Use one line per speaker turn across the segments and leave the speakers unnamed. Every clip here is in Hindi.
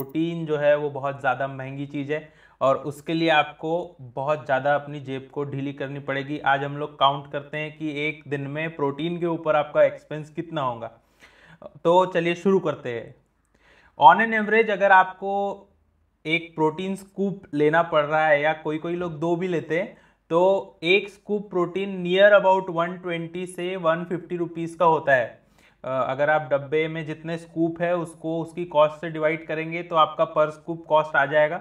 प्रोटीन जो है वो बहुत ज़्यादा महंगी चीज़ है और उसके लिए आपको बहुत ज़्यादा अपनी जेब को ढीली करनी पड़ेगी आज हम लोग काउंट करते हैं कि एक दिन में प्रोटीन के ऊपर आपका एक्सपेंस कितना होगा तो चलिए शुरू करते हैं ऑन एन एवरेज अगर आपको एक प्रोटीन स्कूप लेना पड़ रहा है या कोई कोई लोग दो भी लेते हैं तो एक स्कूप प्रोटीन नियर अबाउट 120 से 150 फिफ्टी रुपीज़ का होता है अगर आप डब्बे में जितने स्कूप है उसको उसकी कॉस्ट से डिवाइड करेंगे तो आपका पर स्कूप कॉस्ट आ जाएगा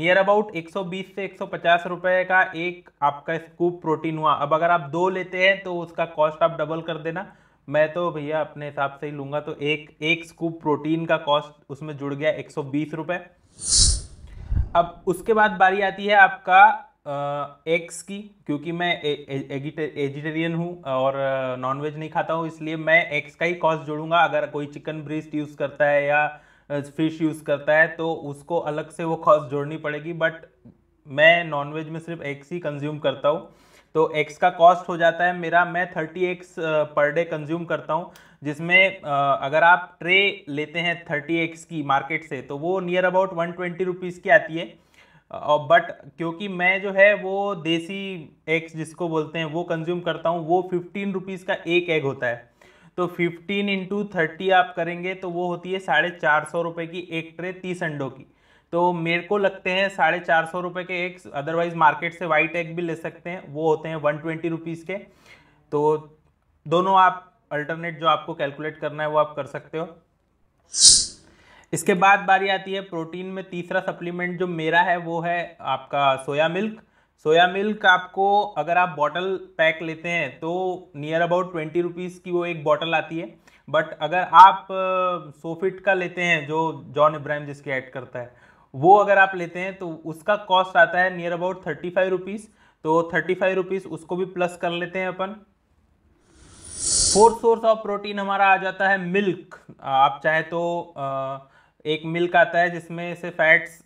नियर अबाउट 120 से 150 रुपए का एक आपका स्कूप प्रोटीन हुआ अब अगर आप दो लेते हैं तो उसका कॉस्ट आप डबल कर देना मैं तो भैया अपने हिसाब से ही लूँगा तो एक एक स्कूप प्रोटीन का कॉस्ट उसमें जुड़ गया एक सौ अब उसके बाद बारी आती है आपका एग्स की क्योंकि मैं वेजिटेरियन हूँ और नॉनवेज नहीं खाता हूँ इसलिए मैं एग्स का ही कॉस्ट जोड़ूंगा अगर कोई चिकन ब्रेस्ट यूज़ करता है या फिश यूज़ करता है तो उसको अलग से वो कॉस्ट जोड़नी पड़ेगी बट मैं नॉनवेज में सिर्फ एग्स ही कंज्यूम करता हूँ तो एक्स का कॉस्ट हो जाता है मेरा मैं thirty eggs per day consume करता हूँ जिसमें अगर आप ट्रे लेते हैं थर्टी एग्स की मार्केट से तो वो near about one twenty rupees की आती है और बट क्योंकि मैं जो है वो देसी एग्स जिसको बोलते हैं वो कंज्यूम करता हूँ वो फिफ्टीन रुपीज़ का एक एग होता है तो फिफ्टीन इंटू थर्टी आप करेंगे तो वो होती है साढ़े चार सौ रुपये की एक ट्रे तीस अंडों की तो मेरे को लगते हैं साढ़े चार सौ रुपये के एग्स अदरवाइज मार्केट से वाइट एग भी ले सकते हैं वो होते हैं वन ट्वेंटी रुपीज़ के तो दोनों आप अल्टरनेट जो आपको कैलकुलेट करना है वो आप कर सकते हो इसके बाद बारी आती है प्रोटीन में तीसरा सप्लीमेंट जो मेरा है वो है आपका सोया मिल्क सोया मिल्क आपको अगर आप बॉटल पैक लेते हैं तो नियर अबाउट ट्वेंटी रुपीज़ की वो एक बॉटल आती है बट अगर आप सोफिट का लेते हैं जो जॉन इब्राहिम जिसके ऐड करता है वो अगर आप लेते हैं तो उसका कॉस्ट आता है near about thirty five rupees तो थर्टी फाइव रुपीज़ उसको भी प्लस कर लेते हैं अपन फोर्थ सोर्स ऑफ प्रोटीन हमारा आ जाता है मिल्क आप चाहे तो आ, एक मिल्क आता है जिसमें से फैट्स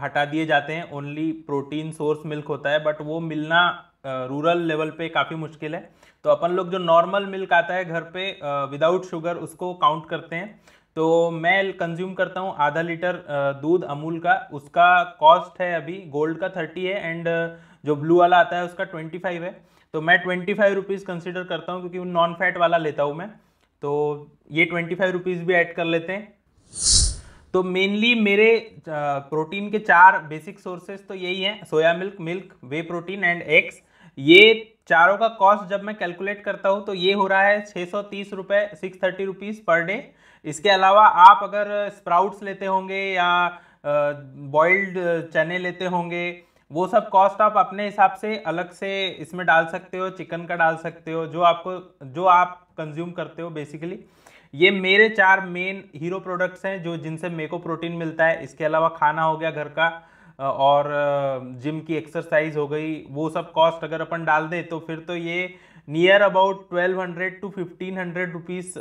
हटा दिए जाते हैं ओनली प्रोटीन सोर्स मिल्क होता है बट वो मिलना रूरल लेवल पे काफ़ी मुश्किल है तो अपन लोग जो नॉर्मल मिल्क आता है घर पे विदाउट शुगर उसको काउंट करते हैं तो मैं कंज्यूम करता हूँ आधा लीटर दूध अमूल का उसका कॉस्ट है अभी गोल्ड का थर्टी है एंड जो ब्लू वाला आता है उसका ट्वेंटी फाइव है तो मैं ट्वेंटी फाइव रुपीज़ कंसिडर करता हूँ क्योंकि नॉन फैट वाला लेता हूँ मैं तो ये ट्वेंटी फाइव रुपीज़ भी ऐड कर लेते हैं तो मेनली मेरे प्रोटीन के चार बेसिक सोर्सेस तो यही हैं soya milk milk whey protein and eggs ये चारों का कॉस्ट जब मैं कैलकुलेट करता हूँ तो ये हो रहा है छः सौ तीस रुपये six thirty rupees per day इसके अलावा आप अगर स्प्राउट्स लेते होंगे या बॉइल्ड चने लेते होंगे वो सब कॉस्ट आप अपने हिसाब से अलग से इसमें डाल सकते हो चिकन का डाल सकते हो जो आपको जो आप कंज्यूम करते हो बेसिकली ये मेरे चार मेन हीरो प्रोडक्ट्स हैं जो जिनसे मेरे को प्रोटीन मिलता है इसके अलावा खाना हो गया घर का और जिम की एक्सरसाइज हो गई वो सब कॉस्ट अगर अपन डाल दें तो फिर तो ये near about 1200 two 1500 hundred rupees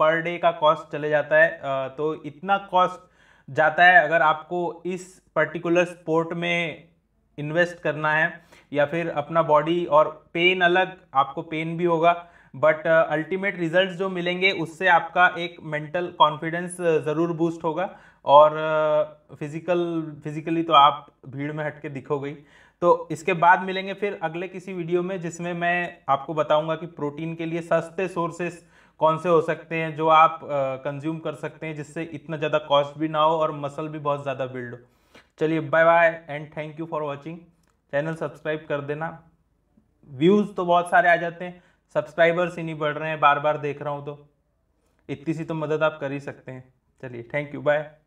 per day का कॉस्ट चले जाता है तो इतना कॉस्ट जाता है अगर आपको इस पर्टिकुलर स्पोर्ट में इन्वेस्ट करना है या फिर अपना बॉडी और पेन अलग आपको पेन भी होगा बट अल्टीमेट रिजल्ट जो मिलेंगे उससे आपका एक मेंटल कॉन्फिडेंस ज़रूर बूस्ट होगा और फिजिकल uh, फिजिकली तो आप भीड़ में हट के दिखोगे तो इसके बाद मिलेंगे फिर अगले किसी वीडियो में जिसमें मैं आपको बताऊंगा कि प्रोटीन के लिए सस्ते सोर्सेस कौन से हो सकते हैं जो आप कंज्यूम uh, कर सकते हैं जिससे इतना ज़्यादा कॉस्ट भी ना हो और मसल भी बहुत ज़्यादा बिल्ड हो चलिए bye bye and thank you for watching channel subscribe कर देना व्यूज़ तो बहुत सारे आ जाते हैं सब्सक्राइबर्स ही नहीं बढ़ रहे हैं बार बार देख रहा हूँ तो इतनी सी तो मदद आप कर ही सकते हैं चलिए थैंक यू बाय